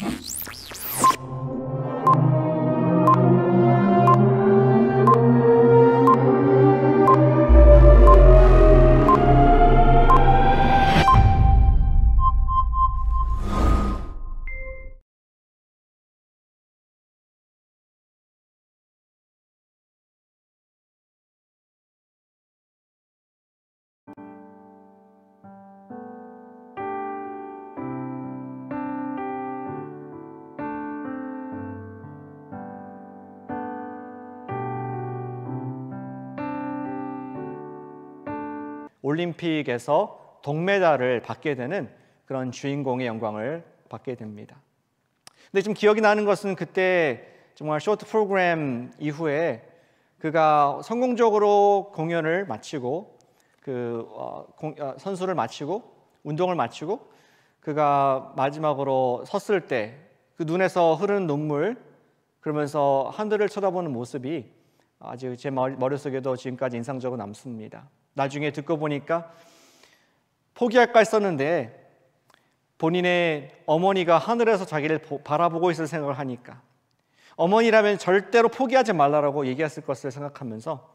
Yes. 올림픽에서 동메달을 받게 되는 그런 주인공의 영광을 받게 됩니다. 근데 좀 기억이 나는 것은 그때 정말 쇼트 프로그램 이후에 그가 성공적으로 공연을 마치고 그 어, 공, 어, 선수를 마치고 운동을 마치고 그가 마지막으로 섰을 때 그 눈에서 흐르는 눈물 그러면서 하늘을 쳐다보는 모습이 아직 제 머릿속에도 지금까지 인상적으로 남습니다. 나중에 듣고 보니까 포기할까 했었는데 본인의 어머니가 하늘에서 자기를 바라보고 있을 생각을 하니까 어머니라면 절대로 포기하지 말라라고 얘기했을 것을 생각하면서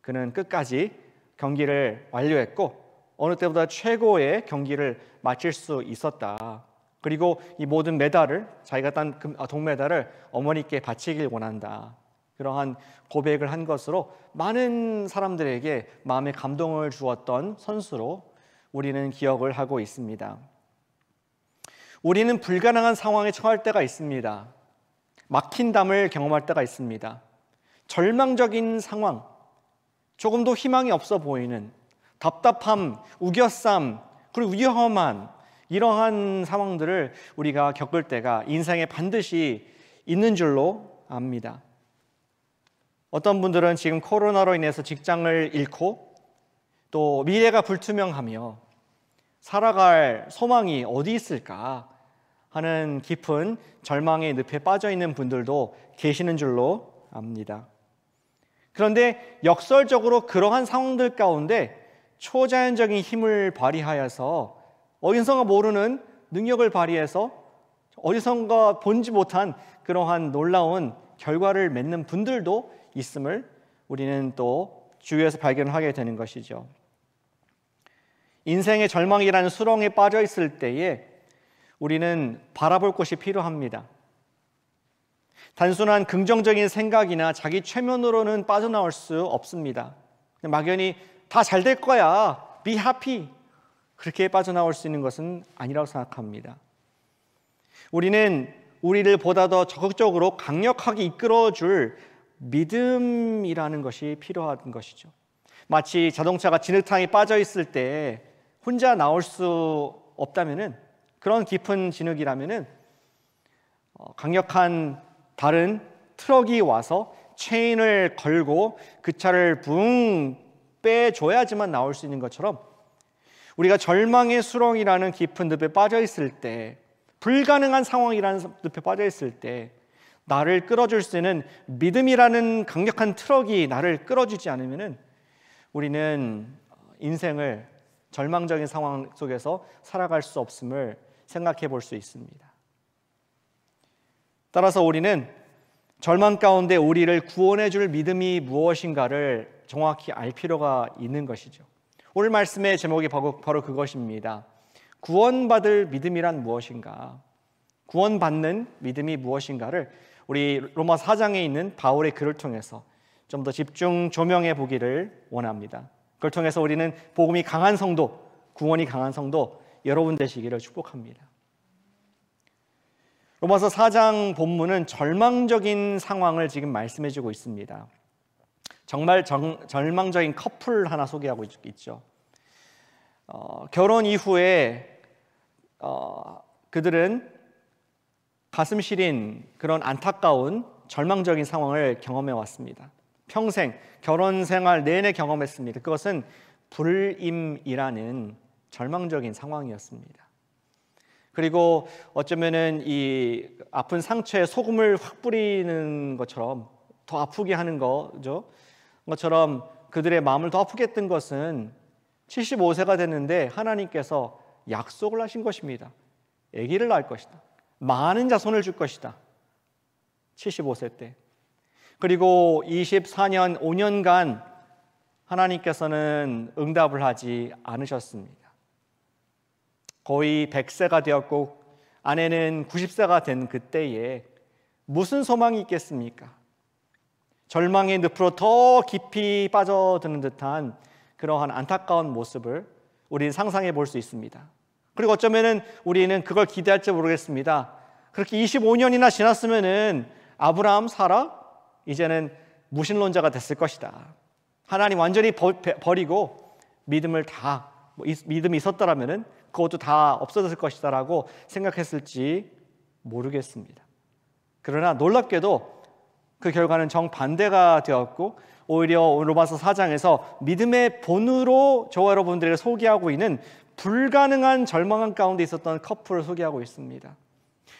그는 끝까지 경기를 완료했고 어느 때보다 최고의 경기를 마칠 수 있었다. 그리고 이 모든 메달을 자기가 딴 아, 동메달을 어머니께 바치길 원한다. 그러한 고백을 한 것으로 많은 사람들에게 마음의 감동을 주었던 선수로 우리는 기억을 하고 있습니다. 우리는 불가능한 상황에 처할 때가 있습니다. 막힌 담을 경험할 때가 있습니다. 절망적인 상황, 조금도 희망이 없어 보이는 답답함, 우겨쌈, 그리고 위험한 이러한 상황들을 우리가 겪을 때가 인생에 반드시 있는 줄로 압니다. 어떤 분들은 지금 코로나로 인해서 직장을 잃고 또 미래가 불투명하며 살아갈 소망이 어디 있을까 하는 깊은 절망의 늪에 빠져 있는 분들도 계시는 줄로 압니다. 그런데 역설적으로 그러한 상황들 가운데 초자연적인 힘을 발휘하여서 어디선가 모르는 능력을 발휘해서 어디선가 본지 못한 그러한 놀라운 결과를 맺는 분들도 있음을 우리는 또 주위에서 발견하게 되는 것이죠. 인생의 절망이라는 수렁에 빠져 있을 때에 우리는 바라볼 곳이 필요합니다. 단순한 긍정적인 생각이나 자기 최면으로는 빠져나올 수 없습니다. 막연히 다 잘 될 거야. be happy. 그렇게 빠져나올 수 있는 것은 아니라고 생각합니다. 우리는 우리를 보다 더 적극적으로 강력하게 이끌어 줄 믿음이라는 것이 필요한 것이죠. 마치 자동차가 진흙탕에 빠져 있을 때 혼자 나올 수 없다면은 그런 깊은 진흙이라면은 어, 강력한 다른 트럭이 와서 체인을 걸고 그 차를 붕 빼줘야지만 나올 수 있는 것처럼 우리가 절망의 수렁이라는 깊은 늪에 빠져 있을 때 불가능한 상황이라는 늪에 빠져 있을 때 나를 끌어줄 수 있는 믿음이라는 강력한 트럭이 나를 끌어주지 않으면 우리는 인생을 절망적인 상황 속에서 살아갈 수 없음을 생각해 볼 수 있습니다. 따라서 우리는 절망 가운데 우리를 구원해 줄 믿음이 무엇인가를 정확히 알 필요가 있는 것이죠. 오늘 말씀의 제목이 바로 그것입니다. 구원받을 믿음이란 무엇인가? 구원받는 믿음이 무엇인가를 우리 로마 4장에 있는 바울의 글을 통해서 좀 더 집중 조명해 보기를 원합니다. 그걸 통해서 우리는 복음이 강한 성도, 구원이 강한 성도 여러분 되시기를 축복합니다. 로마서 4장 본문은 절망적인 상황을 지금 말씀해 주고 있습니다. 정말 정, 절망적인 커플 하나 소개하고 있죠. 어, 결혼 이후에 어, 그들은 가슴 시린 그런 안타까운 절망적인 상황을 경험해 왔습니다. 평생 결혼 생활 내내 경험했습니다. 그것은 불임이라는 절망적인 상황이었습니다. 그리고 어쩌면은 이 아픈 상처에 소금을 확 뿌리는 것처럼 더 아프게 하는 거죠. 것처럼 그들의 마음을 더 아프게 했던 것은 75세가 됐는데 하나님께서 약속을 하신 것입니다. 아기를 낳을 것이다. 많은 자손을 줄 것이다. 75세 때. 그리고 24년 5년간 하나님께서는 응답을 하지 않으셨습니다. 거의 100세가 되었고 아내는 90세가 된 그때에 무슨 소망이 있겠습니까? 절망의 늪으로 더 깊이 빠져드는 듯한 그러한 안타까운 모습을 우리는 상상해 볼 수 있습니다. 그리고 어쩌면은 우리는 그걸 기대할지 모르겠습니다. 그렇게 25년이나 지났으면은 아브라함, 사라 이제는 무신론자가 됐을 것이다. 하나님 완전히 버리고 믿음을 다 뭐 믿음이 있었더라면은 그것도 다 없어졌을 것이다라고 생각했을지 모르겠습니다. 그러나 놀랍게도 그 결과는 정반대가 되었고 오히려 로마서 4장에서 믿음의 본으로 저와 여러분들에 소개하고 있는 불가능한 절망한 가운데 있었던 커플을 소개하고 있습니다.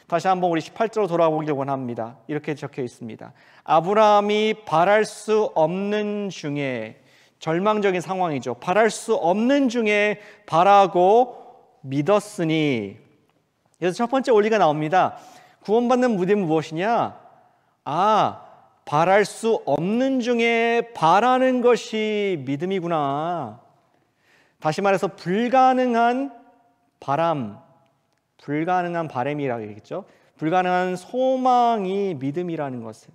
다시 한번 우리 18절로 돌아오기길 원합니다. 이렇게 적혀 있습니다. 아브라함이 바랄 수 없는 중에 절망적인 상황이죠. 바랄 수 없는 중에 바라고 믿었으니. 그래서 첫 번째 원리가 나옵니다. 구원받는 무대는 무엇이냐? 아, 바랄 수 없는 중에 바라는 것이 믿음이구나. 다시 말해서 불가능한 바람, 불가능한 바램이라고 얘기했죠. 불가능한 소망이 믿음이라는 것을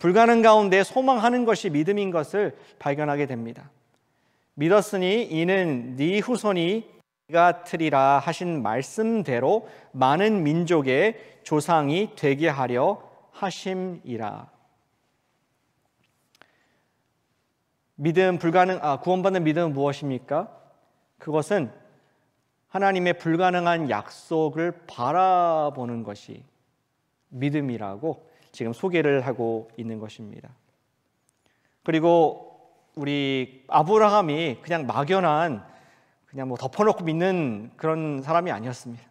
불가능 가운데 소망하는 것이 믿음인 것을 발견하게 됩니다. 믿었으니 이는 네 후손이 네가 리라 하신 말씀대로 많은 민족의 조상이 되게 하려 하심이라. 믿음 불가능 아 구원받는 믿음은 무엇입니까? 그것은 하나님의 불가능한 약속을 바라보는 것이 믿음이라고 지금 소개를 하고 있는 것입니다. 그리고 우리 아브라함이 그냥 막연한 그냥 뭐 덮어놓고 믿는 그런 사람이 아니었습니다.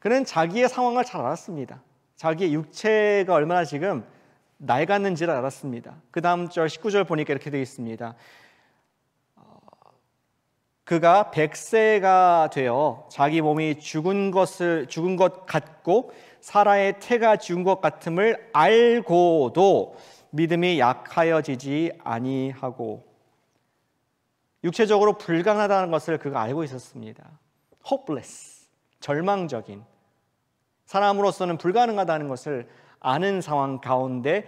그는 자기의 상황을 잘 알았습니다. 자기의 육체가 얼마나 지금 낡았는지를 알았습니다. 그 다음 절 19절 보니까 이렇게 되어 있습니다. 그가 백세가 되어 자기 몸이 죽은 것을 죽은 것 같고 사라의 태가 죽은 것 같음을 알고도 믿음이 약하여지지 아니하고 육체적으로 불가능하다는 것을 그가 알고 있었습니다. hopeless, 절망적인 사람으로서는 불가능하다는 것을 아는 상황 가운데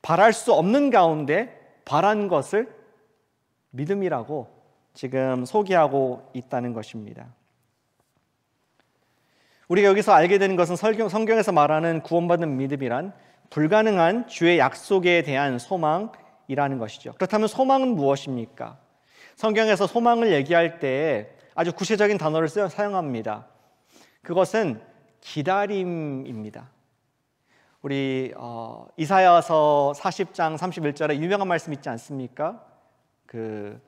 바랄 수 없는 가운데 바란 것을 믿음이라고 지금 소개하고 있다는 것입니다. 우리가 여기서 알게 되는 것은 성경에서 말하는 구원받은 믿음이란 불가능한 주의 약속에 대한 소망이라는 것이죠. 그렇다면 소망은 무엇입니까? 성경에서 소망을 얘기할 때 아주 구체적인 단어를 사용합니다. 그것은 기다림입니다. 우리 어, 이사야서 40장 31절에 유명한 말씀 있지 않습니까? 그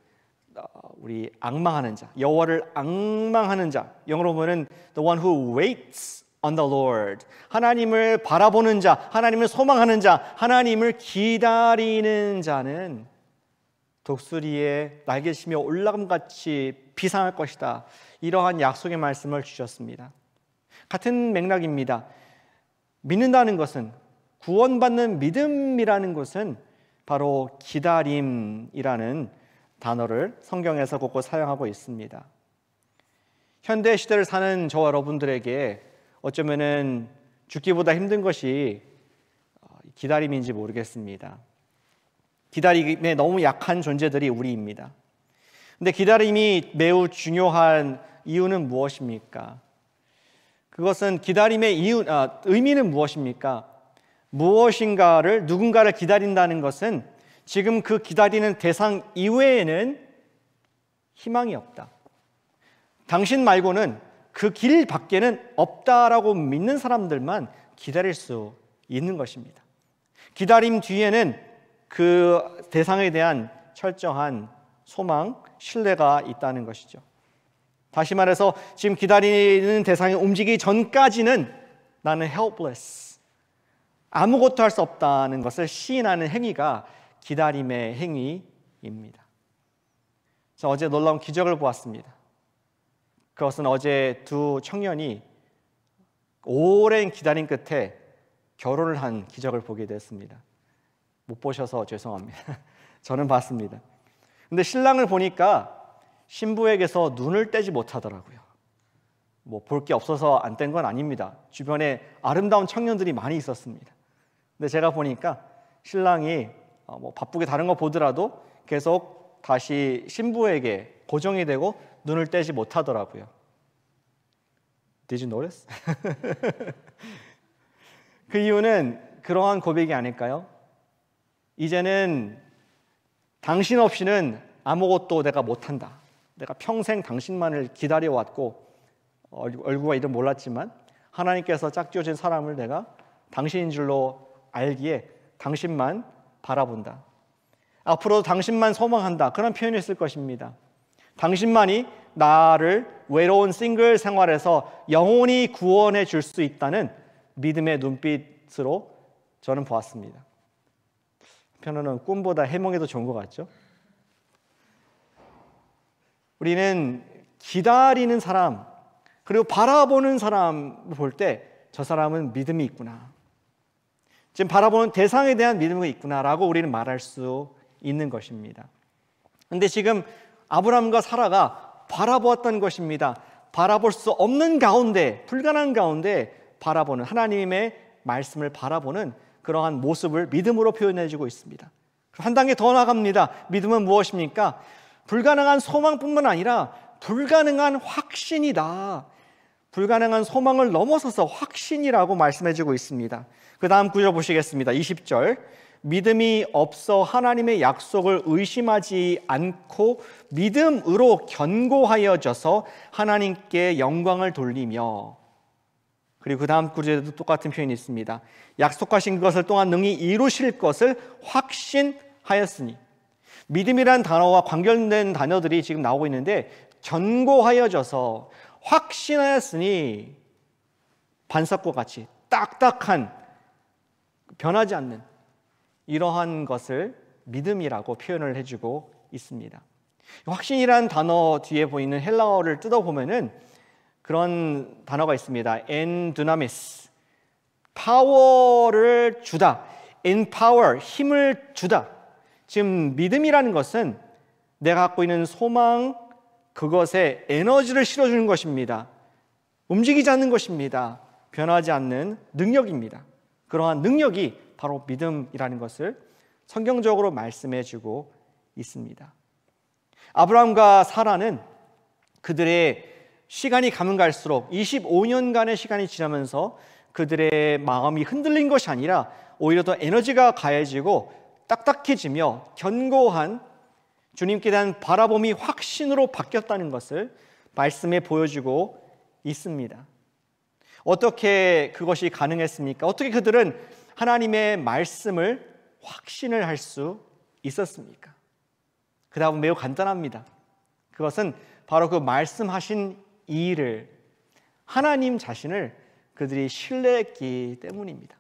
어, 우리 악망하는 자, 여호와를 악망하는 자. 영어로 보면은 the one who waits on the Lord. 하나님을 바라보는 자, 하나님을 소망하는 자, 하나님을 기다리는 자는 독수리의 날개심이 올라감 같이 비상할 것이다. 이러한 약속의 말씀을 주셨습니다. 같은 맥락입니다. 믿는다는 것은 구원받는 믿음이라는 것은 바로 기다림이라는 단어를 성경에서 곳곳 사용하고 있습니다. 현대 시대를 사는 저와 여러분들에게 어쩌면은 죽기보다 힘든 것이 어, 기다림인지 모르겠습니다. 기다림에 너무 약한 존재들이 우리입니다. 근데 기다림이 매우 중요한 이유는 무엇입니까? 그것은 기다림의 이유, 아, 의미는 무엇입니까? 무엇인가를 누군가를 기다린다는 것은 지금 그 기다리는 대상 이외에는 희망이 없다. 당신 말고는 그 길 밖에는 없다라고 믿는 사람들만 기다릴 수 있는 것입니다. 기다림 뒤에는 그 대상에 대한 철저한 소망, 신뢰가 있다는 것이죠. 다시 말해서 지금 기다리는 대상이 움직이기 전까지는 나는 helpless, 아무것도 할 수 없다는 것을 시인하는 행위가 기다림의 행위입니다. 저 어제 놀라운 기적을 보았습니다. 그것은 어제 두 청년이 오랜 기다림 끝에 결혼을 한 기적을 보게 됐습니다. 못 보셔서 죄송합니다. 저는 봤습니다. 근데 신랑을 보니까 신부에게서 눈을 떼지 못하더라고요. 뭐 볼 게 없어서 안뗀건 아닙니다. 주변에 아름다운 청년들이 많이 있었습니다. 근데 제가 보니까 신랑이 어, 뭐 바쁘게 다른 거 보더라도 계속 다시 신부에게 고정이 되고 눈을 떼지 못하더라고요. Did you notice? 그 이유는 그러한 고백이 아닐까요? 이제는 당신 없이는 아무것도 내가 못한다. 내가 평생 당신만을 기다려왔고 어, 얼굴과 이름 몰랐지만 하나님께서 짝지어진 사람을 내가 당신인 줄로 알기에 당신만 바라본다. 앞으로 당신만 소망한다. 그런 표현을 쓸 것입니다. 당신만이 나를 외로운 싱글 생활에서 영원히 구원해 줄 수 있다는 믿음의 눈빛으로 저는 보았습니다. 편으는 꿈보다 해몽이 더 좋은 것 같죠? 우리는 기다리는 사람, 그리고 바라보는 사람 볼때 저 사람은 믿음이 있구나. 지금 바라보는 대상에 대한 믿음이 있구나라고 우리는 말할 수 있는 것입니다. 근데 지금 아브라함과 사라가 바라보았던 것입니다. 바라볼 수 없는 가운데, 불가능한 가운데 바라보는 하나님의 말씀을 바라보는 그러한 모습을 믿음으로 표현해 주고 있습니다. 한 단계 더 나갑니다. 믿음은 무엇입니까? 불가능한 소망뿐만 아니라 불가능한 확신이다. 불가능한 소망을 넘어서서 확신이라고 말씀해주고 있습니다. 그 다음 구절 보시겠습니다. 20절. 믿음이 없어 하나님의 약속을 의심하지 않고 믿음으로 견고하여져서 하나님께 영광을 돌리며 그리고 그 다음 구절에도 똑같은 표현이 있습니다. 약속하신 것을 또한 능히 이루실 것을 확신하였으니 믿음이란 단어와 관련된 단어들이 지금 나오고 있는데 견고하여져서 확신하였으니 반석과 같이 딱딱한 변하지 않는 이러한 것을 믿음이라고 표현을 해주고 있습니다. 확신이란 단어 뒤에 보이는 헬라어를 뜯어보면은 그런 단어가 있습니다. 엔두나미스. 파워를 주다. empower, 힘을 주다. 지금 믿음이라는 것은 내가 갖고 있는 소망, 그것에 에너지를 실어주는 것입니다. 움직이지 않는 것입니다. 변하지 않는 능력입니다. 그러한 능력이 바로 믿음이라는 것을 성경적으로 말씀해 주고 있습니다. 아브라함과 사라는 그들의 시간이 가면 갈수록 25년간의 시간이 지나면서 그들의 마음이 흔들린 것이 아니라 오히려 더 에너지가 가해지고 딱딱해지며 견고한 주님께 대한 바라봄이 확신으로 바뀌었다는 것을 말씀해 보여주고 있습니다. 어떻게 그것이 가능했습니까? 어떻게 그들은 하나님의 말씀을 확신을 할 수 있었습니까? 그 답은 매우 간단합니다. 그것은 바로 그 말씀하신 이를 하나님 자신을 그들이 신뢰했기 때문입니다.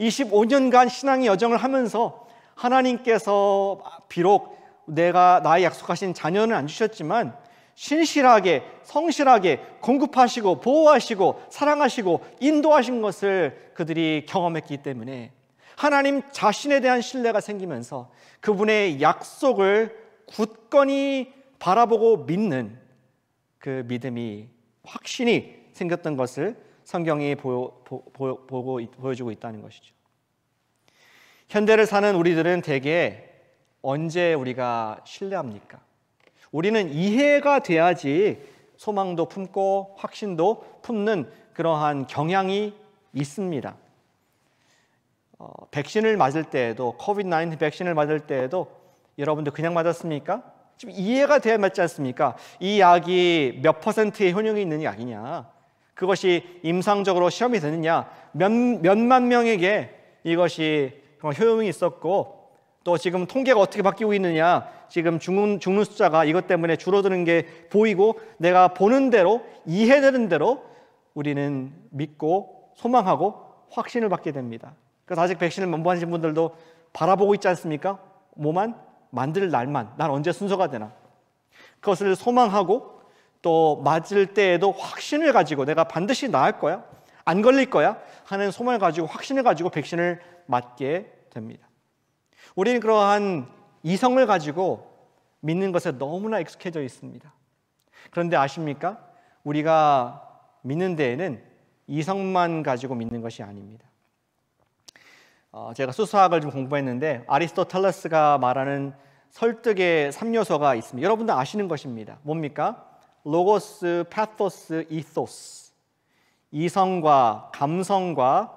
25년간 신앙의 여정을 하면서 하나님께서 비록 내가 나의 약속하신 자녀는 안 주셨지만 신실하게 성실하게 공급하시고 보호하시고 사랑하시고 인도하신 것을 그들이 경험했기 때문에 하나님 자신에 대한 신뢰가 생기면서 그분의 약속을 굳건히 바라보고 믿는 그 믿음이 확신이 생겼던 것을 성경이 보여, 보, 보, 보고, 보여주고 있다는 것이죠. 현대를 사는 우리들은 대개 언제 우리가 신뢰합니까? 우리는 이해가 돼야지 소망도 품고 확신도 품는 그러한 경향이 있습니다. 어, 백신을 맞을 때에도 코비드-19 백신을 맞을 때에도 여러분들 그냥 맞았습니까? 좀 이해가 돼야 맞지 않습니까? 이 약이 몇 퍼센트의 효능이 있는 약이냐? 그것이 임상적으로 시험이 되느냐? 몇, 몇만 명에게 이것이 효용이 있었고 또 지금 통계가 어떻게 바뀌고 있느냐 지금 죽는, 죽는 숫자가 이것 때문에 줄어드는 게 보이고 내가 보는 대로 이해되는 대로 우리는 믿고 소망하고 확신을 받게 됩니다. 그래서 아직 백신을 만부하신 분들도 바라보고 있지 않습니까? 뭐만 만들 날만 난 언제 순서가 되나 그것을 소망하고 또 맞을 때에도 확신을 가지고 내가 반드시 나을 거야 안 걸릴 거야 하는 소망을 가지고 확신을 가지고 백신을 맞게 됩니다. 우리는 그러한 이성을 가지고 믿는 것에 너무나 익숙해져 있습니다. 그런데 아십니까? 우리가 믿는 데에는 이성만 가지고 믿는 것이 아닙니다. 어, 제가 수수학을 좀 공부했는데 아리스토텔레스가 말하는 설득의 3요소가 있습니다. 여러분도 아시는 것입니다. 뭡니까? 로고스, 파토스, 이소스. 이성과 감성과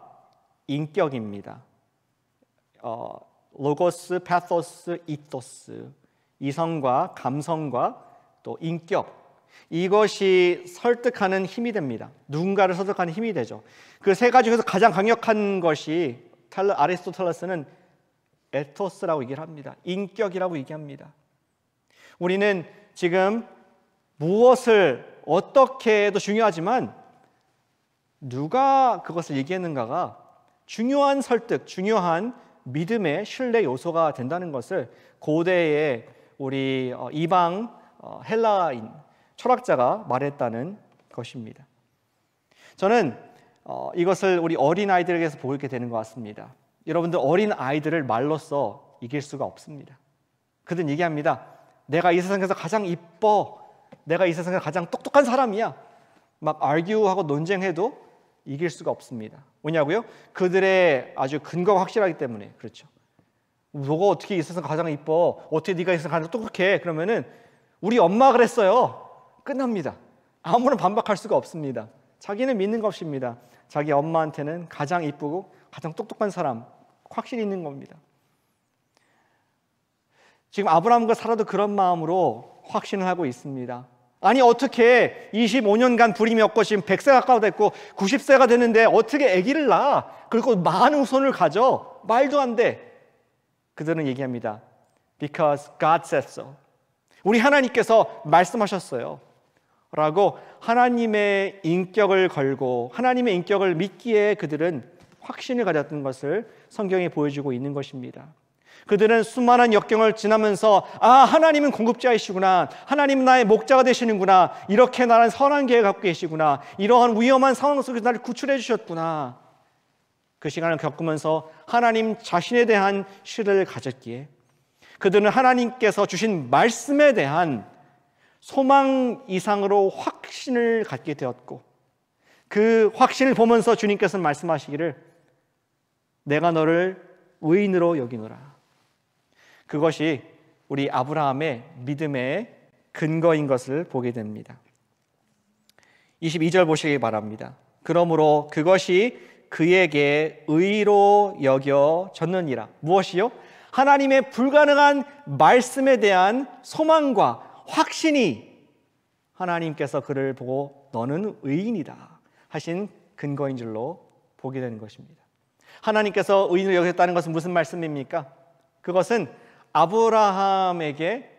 인격입니다. 어, 로고스, 파토스, 이토스, 이성과 감성과 또 인격 이것이 설득하는 힘이 됩니다. 누군가를 설득하는 힘이 되죠. 그 세 가지 중에서 가장 강력한 것이 아리스토텔레스는 에토스라고 얘기를 합니다. 인격이라고 얘기합니다. 우리는 지금 무엇을 어떻게 해도 중요하지만 누가 그것을 얘기했는가가 중요한 설득, 중요한 믿음의 신뢰 요소가 된다는 것을 고대의 우리 어, 이방 어, 헬라인 철학자가 말했다는 것입니다. 저는 어, 이것을 우리 어린 아이들에게서 보게 되는 것 같습니다. 여러분들 어린 아이들을 말로써 이길 수가 없습니다. 그들 얘기합니다. 내가 이 세상에서 가장 이뻐. 내가 이 세상에서 가장 똑똑한 사람이야. 막 argue하고 논쟁해도 이길 수가 없습니다. 뭐냐고요? 그들의 아주 근거가 확실하기 때문에 그렇죠. 너가 어떻게 있어서 가장 이뻐? 어떻게 네가 있어서 가장 똑똑해? 그러면은 우리 엄마 그랬어요. 끝납니다. 아무런 반박할 수가 없습니다. 자기는 믿는 것입니다. 자기 엄마한테는 가장 이쁘고 가장 똑똑한 사람 확실히 있는 겁니다. 지금 아브라함과 사라도 그런 마음으로 확신을 하고 있습니다. 아니 어떻게 25년간 불임이 없고 지금 100세 가까워 됐고 90세가 됐는데 어떻게 아기를 낳아? 그리고 많은 후손을 가져? 말도 안 돼. 그들은 얘기합니다. Because God said so. 우리 하나님께서 말씀하셨어요. 라고 하나님의 인격을 걸고 하나님의 인격을 믿기에 그들은 확신을 가졌던 것을 성경에 보여주고 있는 것입니다. 그들은 수많은 역경을 지나면서 아 하나님은 공급자이시구나 하나님은 나의 목자가 되시는구나 이렇게 나란 선한 계획 갖고 계시구나 이러한 위험한 상황 속에서 나를 구출해 주셨구나 그 시간을 겪으면서 하나님 자신에 대한 신뢰를 가졌기에 그들은 하나님께서 주신 말씀에 대한 소망 이상으로 확신을 갖게 되었고 그 확신을 보면서 주님께서는 말씀하시기를 내가 너를 의인으로 여기노라 그것이 우리 아브라함의 믿음의 근거인 것을 보게 됩니다. 22절 보시기 바랍니다. 그러므로 그것이 그에게 의로 여겨졌느니라. 무엇이요? 하나님의 불가능한 말씀에 대한 소망과 확신이 하나님께서 그를 보고 너는 의인이다 하신 근거인 줄로 보게 되는 것입니다. 하나님께서 의인을 여겼다는 것은 무슨 말씀입니까? 그것은 아브라함에게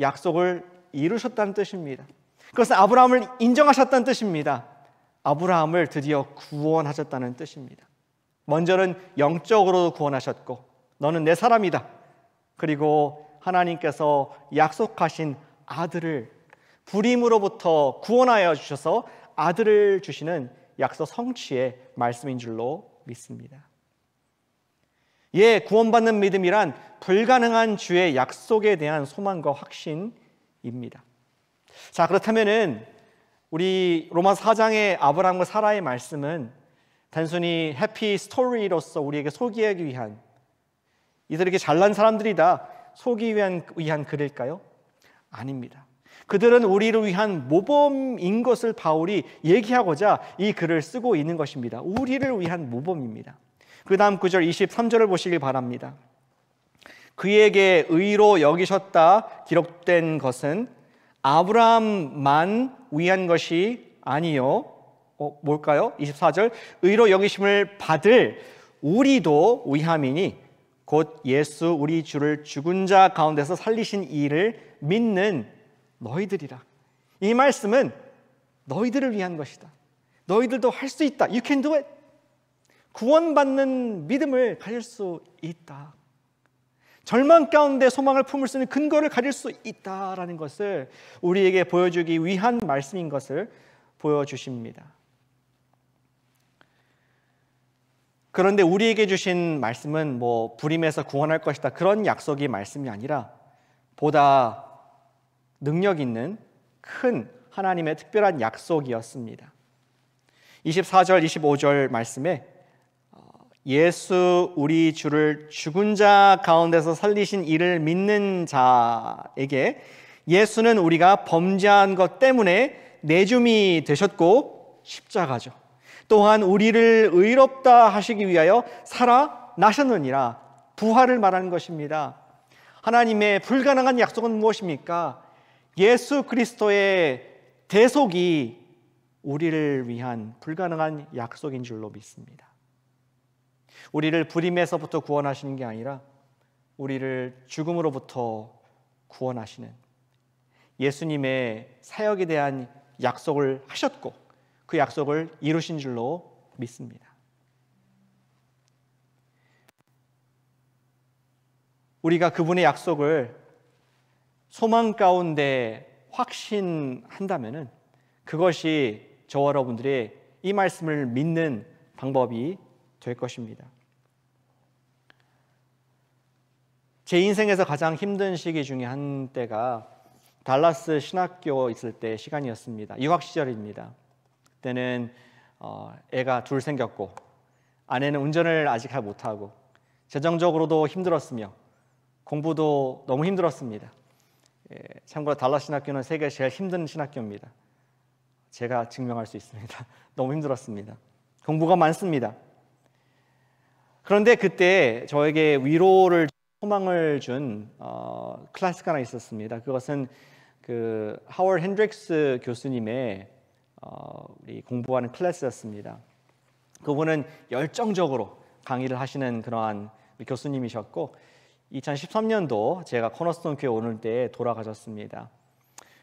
약속을 이루셨다는 뜻입니다. 그것은 아브라함을 인정하셨다는 뜻입니다. 아브라함을 드디어 구원하셨다는 뜻입니다. 먼저는 영적으로 구원하셨고, 너는 내 사람이다. 그리고 하나님께서 약속하신 아들을 불임으로부터 구원하여 주셔서 아들을 주시는 약속 성취의 말씀인 줄로 믿습니다. 예, 구원받는 믿음이란 불가능한 주의 약속에 대한 소망과 확신입니다. 자, 그렇다면은 우리 로마 4장의 아브라함과 사라의 말씀은 단순히 해피 스토리로서 우리에게 소개하기 위한 이들에게 잘난 사람들이다 속이 위한, 위한 글일까요? 아닙니다. 그들은 우리를 위한 모범인 것을 바울이 얘기하고자 이 글을 쓰고 있는 것입니다. 우리를 위한 모범입니다. 그 다음 구절 23절을 보시길 바랍니다. 그에게 의로 여기셨다 기록된 것은 아브라함만 위한 것이 아니요. 어, 뭘까요? 24절. 의로 여기심을 받을 우리도 위함이니 곧 예수 우리 주를 죽은 자 가운데서 살리신 이를 믿는 너희들이라. 이 말씀은 너희들을 위한 것이다. 너희들도 할 수 있다. You can do it. 구원받는 믿음을 가질 수 있다. 절망 가운데 소망을 품을 수 있는 근거를 가질 수 있다라는 것을 우리에게 보여주기 위한 말씀인 것을 보여주십니다. 그런데 우리에게 주신 말씀은 뭐 불임에서 구원할 것이다 그런 약속이 말씀이 아니라 보다 능력 있는 큰 하나님의 특별한 약속이었습니다. 24절, 25절 말씀에 예수 우리 주를 죽은 자 가운데서 살리신 이를 믿는 자에게 예수는 우리가 범죄한 것 때문에 내줌이 되셨고 십자가죠. 또한 우리를 의롭다 하시기 위하여 살아나셨느니라 부활을 말하는 것입니다. 하나님의 불가능한 약속은 무엇입니까? 예수 그리스도의 대속이 우리를 위한 불가능한 약속인 줄로 믿습니다. 우리를 불임에서부터 구원하시는 게 아니라 우리를 죽음으로부터 구원하시는 예수님의 사역에 대한 약속을 하셨고 그 약속을 이루신 줄로 믿습니다. 우리가 그분의 약속을 소망 가운데 확신한다면 그것이 저와 여러분들의 이 말씀을 믿는 방법이 될 것입니다. 제 인생에서 가장 힘든 시기 중에 한 때가 달라스 신학교 있을 때 시간이었습니다. 유학 시절입니다. 그때는 어, 애가 둘 생겼고 아내는 운전을 아직 잘 못하고 재정적으로도 힘들었으며 공부도 너무 힘들었습니다. 예, 참고로 달라스 신학교는 세계 제일 힘든 신학교입니다. 제가 증명할 수 있습니다. 너무 힘들었습니다. 공부가 많습니다. 그런데 그때 저에게 위로를 소망을 준 어, 클래스가 하나 있었습니다. 그것은 그 하월 핸드릭스 교수님의 어, 우리 공부하는 클래스였습니다. 그분은 열정적으로 강의를 하시는 그러한 교수님이셨고 2013년도 제가 커너스톤 교회 오는 때 돌아가셨습니다.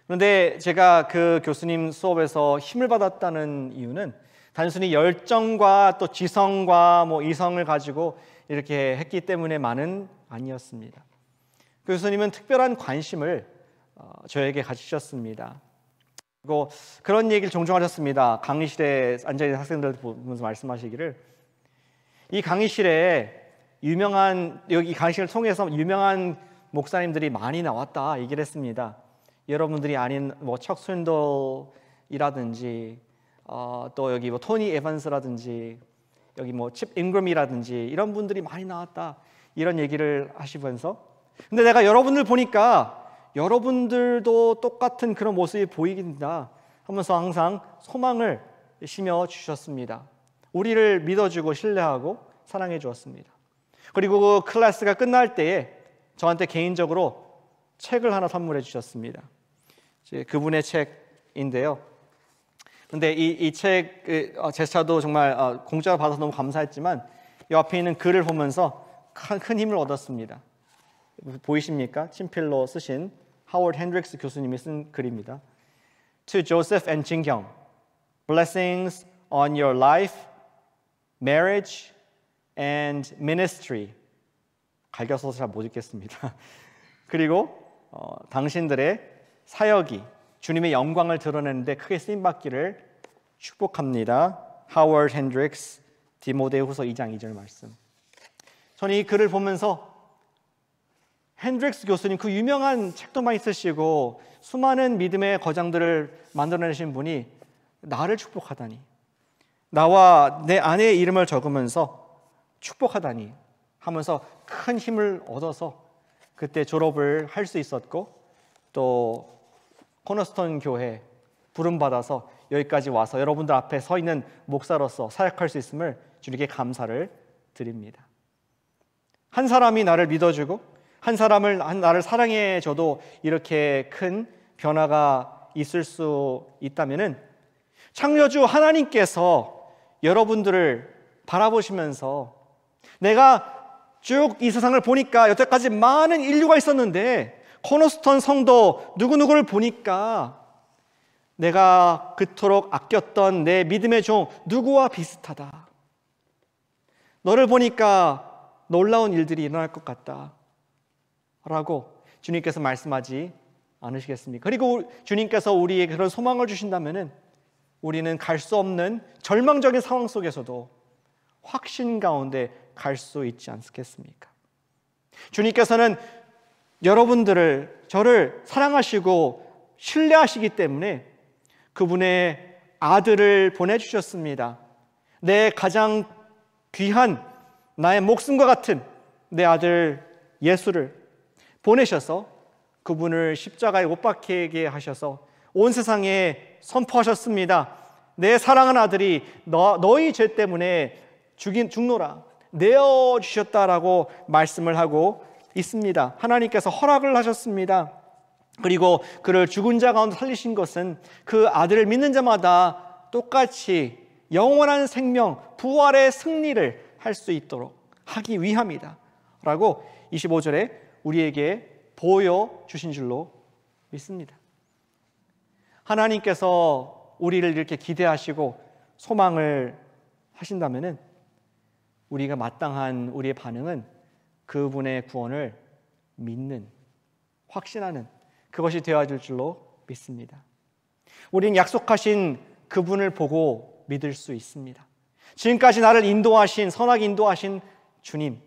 그런데 제가 그 교수님 수업에서 힘을 받았다는 이유는 단순히 열정과 또 지성과 뭐 이성을 가지고 이렇게 했기 때문에많은 아니었습니다. 교수님은 특별한 관심을 어, 저에게 가지셨습니다. 그리고 그런 얘기를 종종 하셨습니다. 강의실에 앉아 있는 학생들 보면서 말씀하시기를 이 강의실에 유명한 여기 강의실을 통해서 유명한 목사님들이 많이 나왔다 얘기를 했습니다. 여러분들이 아닌 뭐 척순도이라든지 어, 또 여기 뭐 토니 에반스라든지 여기 뭐칩 잉그럼이라든지 이런 분들이 많이 나왔다 이런 얘기를 하시면서 근데 내가 여러분들 보니까 여러분들도 똑같은 그런 모습이 보이긴다 하면서 항상 소망을 심어 주셨습니다. 우리를 믿어주고 신뢰하고 사랑해 주었습니다. 그리고 그 클래스가 끝날 때에 저한테 개인적으로 책을 하나 선물해 주셨습니다. 그분의 책인데요. 근데 이 이책 그, 어, 제스차도 정말 어, 공짜로 받아서 너무 감사했지만 이 앞에 있는 글을 보면서 큰 힘을 얻었습니다. 보이십니까? 친필로 쓰신 하워드 핸드릭스 교수님이 쓴 글입니다. To Joseph and 진경, blessings on your life, marriage, and ministry. 갈겨서 잘 못 읽겠습니다. 그리고 어, 당신들의 사역이 주님의 영광을 드러내는데 크게 쓰임 받기를 축복합니다. 하워드 핸드릭스 디모데후서 2장 2절 말씀. 저는 이 글을 보면서 핸드릭스 교수님 그 유명한 책도 많이 쓰시고 수많은 믿음의 거장들을 만들어내신 분이 나를 축복하다니 나와 내 아내의 이름을 적으면서 축복하다니 하면서 큰 힘을 얻어서 그때 졸업을 할 수 있었고 또 코너스톤 교회 부름받아서 여기까지 와서 여러분들 앞에 서 있는 목사로서 사역할 수 있음을 주님께 감사를 드립니다. 한 사람이 나를 믿어주고 한 사람을 나를 사랑해 줘도 이렇게 큰 변화가 있을 수 있다면은 창조주 하나님께서 여러분들을 바라보시면서 내가 쭉 이 세상을 보니까 여태까지 많은 인류가 있었는데 코너스턴 성도 누구누구를 보니까 내가 그토록 아꼈던 내 믿음의 종 누구와 비슷하다. 너를 보니까 놀라운 일들이 일어날 것 같다. 라고 주님께서 말씀하지 않으시겠습니까? 그리고 주님께서 우리에게 그런 소망을 주신다면 우리는 갈 수 없는 절망적인 상황 속에서도 확신 가운데 갈 수 있지 않겠습니까? 주님께서는 여러분들을, 저를 사랑하시고 신뢰하시기 때문에 그분의 아들을 보내주셨습니다. 내 가장 귀한 나의 목숨과 같은 내 아들 예수를 보내셔서 그분을 십자가에 못 박히게 하셔서 온 세상에 선포하셨습니다. 내사랑하 아들이 너, 너희 죄 때문에 죽인, 죽노라. 내어 주셨다라고 말씀을 하고 있습니다. 하나님께서 허락을 하셨습니다. 그리고 그를 죽은 자 가운데 살리신 것은 그 아들을 믿는 자마다 똑같이 영원한 생명, 부활의 승리를 할 수 있도록 하기 위함이다. 라고 25절에 우리에게 보여주신 줄로 믿습니다. 하나님께서 우리를 이렇게 기대하시고 소망을 하신다면 우리가 마땅한 우리의 반응은 그분의 구원을 믿는, 확신하는 그것이 되어질 줄로 믿습니다. 우리 약속하신 그분을 보고 믿을 수 있습니다. 지금까지 나를 인도하신, 선하게 인도하신 주님.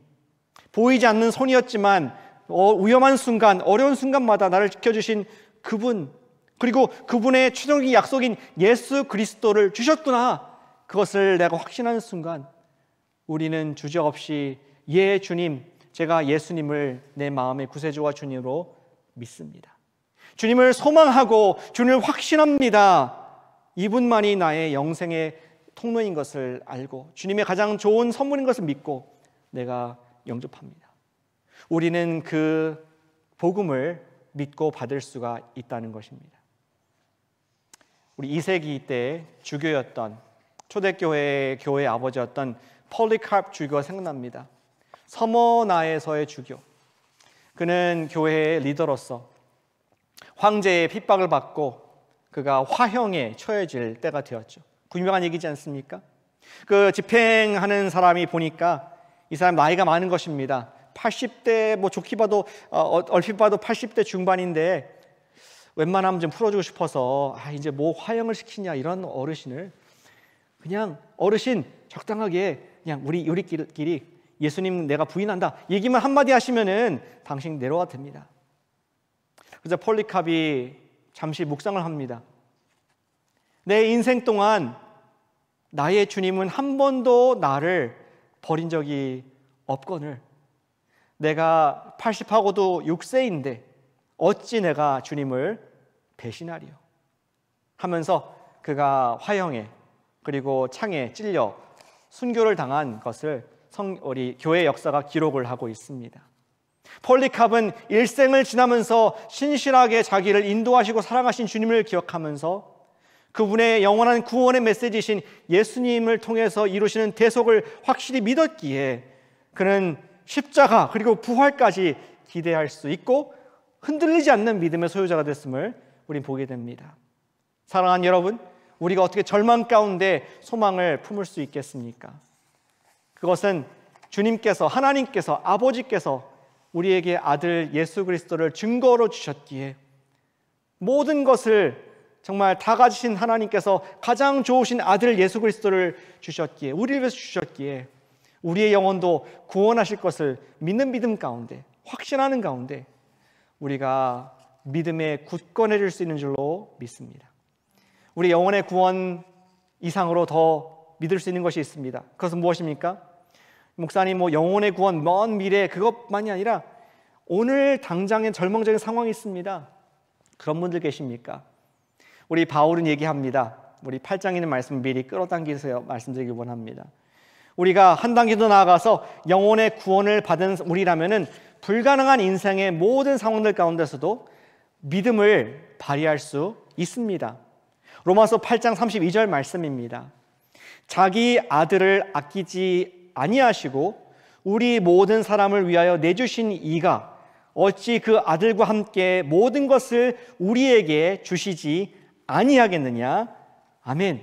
보이지 않는 손이었지만 어, 위험한 순간, 어려운 순간마다 나를 지켜주신 그분, 그리고 그분의 최종적인 약속인 예수 그리스도를 주셨구나. 그것을 내가 확신하는 순간 우리는 주저 없이 예, 주님, 제가 예수님을 내 마음의 구세주와 주님으로 믿습니다. 주님을 소망하고 주님을 확신합니다. 이분만이 나의 영생의 통로인 것을 알고 주님의 가장 좋은 선물인 것을 믿고 내가 영접합니다. 우리는 그 복음을 믿고 받을 수가 있다는 것입니다. 우리 2세기 때 주교였던 초대교회의 교회 아버지였던 폴리캅 주교가 생각납니다. 서머나에서의 주교. 그는 교회의 리더로서 황제의 핍박을 받고 그가 화형에 처해질 때가 되었죠. 분명한 얘기지 않습니까? 그 집행하는 사람이 보니까 이 사람 나이가 많은 것입니다. 80대 뭐 좋게 봐도 어, 어 얼핏 봐도 80대 중반인데 웬만하면 좀 풀어주고 싶어서 아 이제 뭐 화형을 시키냐 이런 어르신을 그냥 어르신 적당하게 그냥 우리 우리끼리 예수님 내가 부인한다 얘기만 한마디 하시면은 당신 내려와 됩니다. 그래서 폴리캅이 잠시 묵상을 합니다. 내 인생 동안 나의 주님은 한 번도 나를 버린 적이 없거늘 내가 80하고도 6세인데 어찌 내가 주님을 배신하리요 하면서 그가 화형에 그리고 창에 찔려 순교를 당한 것을 성, 우리 교회 역사가 기록을 하고 있습니다. 폴리캅은 일생을 지나면서 신실하게 자기를 인도하시고 사랑하신 주님을 기억하면서 그분의 영원한 구원의 메시지신 예수님을 통해서 이루시는 대속을 확실히 믿었기에 그는 십자가 그리고 부활까지 기대할 수 있고 흔들리지 않는 믿음의 소유자가 됐음을 우린 보게 됩니다. 사랑하는 여러분, 우리가 어떻게 절망 가운데 소망을 품을 수 있겠습니까? 그것은 주님께서 하나님께서 아버지께서 우리에게 아들 예수 그리스도를 증거로 주셨기에 모든 것을 정말 다 가지신 하나님께서 가장 좋으신 아들 예수 그리스도를 주셨기에 우리를 위해서 주셨기에 우리의 영혼도 구원하실 것을 믿는 믿음 가운데 확신하는 가운데 우리가 믿음에 굳건해질 수 있는 줄로 믿습니다. 우리 영혼의 구원 이상으로 더 믿을 수 있는 것이 있습니다. 그것은 무엇입니까? 목사님 뭐 영혼의 구원 먼 미래 그것만이 아니라 오늘 당장의 절망적인 상황이 있습니다. 그런 분들 계십니까? 우리 바울은 얘기합니다. 우리 8장에 있는 말씀 미리 끌어당기세요. 말씀드리기 원합니다. 우리가 한 단계 더 나아가서 영혼의 구원을 받은 우리라면 불가능한 인생의 모든 상황들 가운데서도 믿음을 발휘할 수 있습니다. 로마서 8장 32절 말씀입니다. 자기 아들을 아끼지 아니하시고 우리 모든 사람을 위하여 내주신 이가 어찌 그 아들과 함께 모든 것을 우리에게 주시지 아니하겠느냐. 아멘.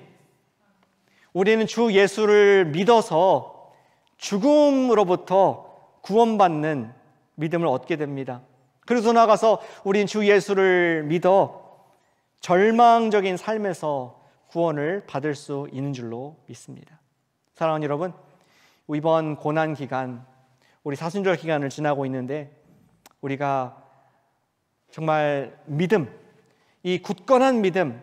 우리는 주 예수를 믿어서 죽음으로부터 구원받는 믿음을 얻게 됩니다. 그래서 나가서 우린 주 예수를 믿어 절망적인 삶에서 구원을 받을 수 있는 줄로 믿습니다. 사랑하는 여러분, 이번 고난 기간, 우리 사순절 기간을 지나고 있는데 우리가 정말 믿음, 이 굳건한 믿음,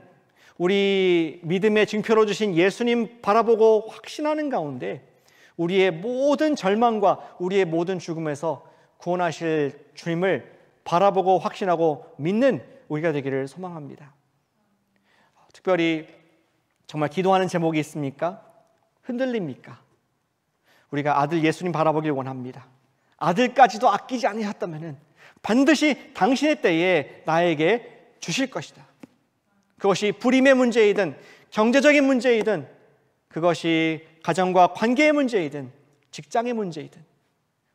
우리 믿음의 증표로 주신 예수님 바라보고 확신하는 가운데 우리의 모든 절망과 우리의 모든 죽음에서 구원하실 주님을 바라보고 확신하고 믿는 우리가 되기를 소망합니다. 특별히 정말 기도하는 제목이 있습니까? 흔들립니까? 우리가 아들 예수님 바라보길 원합니다. 아들까지도 아끼지 않으셨다면 반드시 당신의 때에 나에게 주실 것이다. 그것이 불임의 문제이든 경제적인 문제이든 그것이 가정과 관계의 문제이든 직장의 문제이든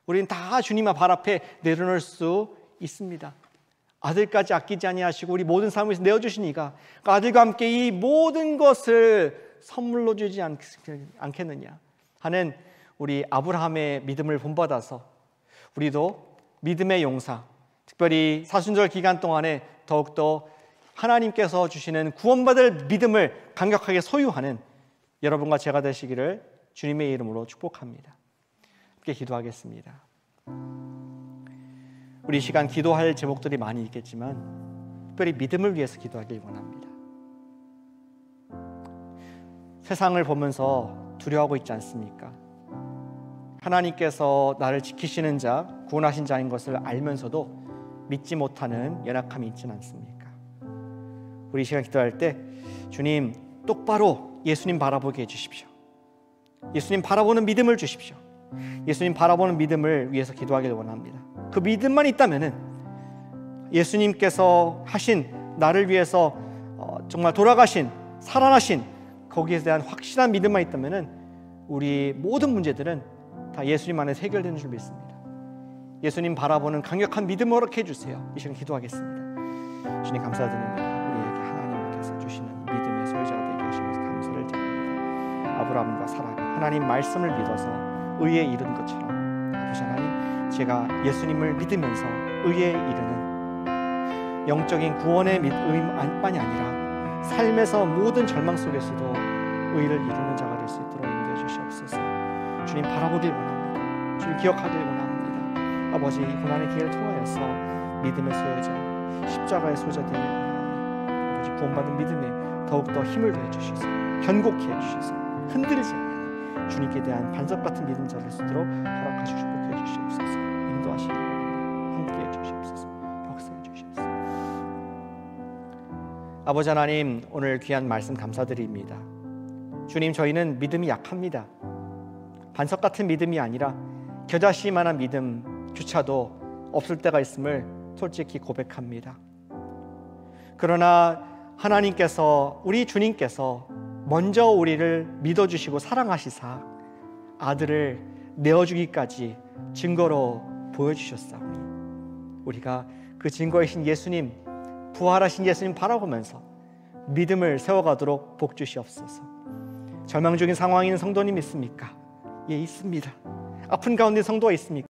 우리는 다 주님 앞 앞에 내려놓을 수 있습니다. 아들까지 아끼지 아니하시고 우리 모든 삶을 내어 주시니까 그러니까 아들과 함께 이 모든 것을 선물로 주지 않, 않겠느냐 하는 우리 아브라함의 믿음을 본받아서 우리도 믿음의 용사 특별히 사순절 기간 동안에 더욱더 하나님께서 주시는 구원받을 믿음을 강력하게 소유하는 여러분과 제가 되시기를 주님의 이름으로 축복합니다. 함께 기도하겠습니다. 우리 시간 기도할 제목들이 많이 있겠지만 특별히 믿음을 위해서 기도하길 원합니다. 세상을 보면서 두려워하고 있지 않습니까? 하나님께서 나를 지키시는 자, 구원하신 자인 것을 알면서도 믿지 못하는 연약함이 있지 않습니까? 우리 시간 기도할 때 주님 똑바로 예수님 바라보게 해주십시오. 예수님 바라보는 믿음을 주십시오. 예수님 바라보는 믿음을 위해서 기도하기 원합니다. 그 믿음만 있다면은 예수님께서 하신 나를 위해서 어, 정말 돌아가신 살아나신 거기에 대한 확실한 믿음만 있다면은 우리 모든 문제들은 다 예수님 안에서 해결되는 줄 믿습니다. 예수님 바라보는 강력한 믿음으로 이렇게 해주세요. 이 시간 기도하겠습니다. 주님 감사드립니다. 우리에게 하나님께서 주시는 믿음의 소유자 되게 하시면서 감사를 드립니다. 아브라함과 사라 하나님 말씀을 믿어서 의에 이른 것처럼 아버지 하나님. 제가 예수님을 믿으면서 의에 이르는 영적인 구원의 의만이 미 아니라 삶에서 모든 절망 속에서도 의를 이루는 자가 될 수 있도록 인도해 주시옵소서. 주님 바라보길 원합니다. 주님 기억하길 원합니다. 아버지 고난의 기회를 통하여서 믿음의 소유자, 십자가의 소자 들길 원합니다. 아버지 구원받은 믿음에 더욱더 힘을 더해 주소서견곡히해주소서 흔들리지 않는 주님께 대한 반석 같은 믿음 자를 수 있도록 허락하시고 축복해 주시옵소서. 아버지 하나님, 오늘 귀한 말씀 감사드립니다. 주님, 저희는 믿음이 약합니다. 반석 같은 믿음이 아니라 겨자씨만한 믿음조차도 없을 때가 있음을 솔직히 고백합니다. 그러나 하나님께서 우리 주님께서 먼저 우리를 믿어주시고 사랑하시사 아들을 내어주기까지 증거로 보여주셨사오니 우리가 그 증거이신 예수님 부활하신 예수님 바라보면서 믿음을 세워가도록 복주시옵소서. 절망적인 상황인 성도님 있습니까? 예, 있습니다. 아픈 가운데 성도가 있습니까?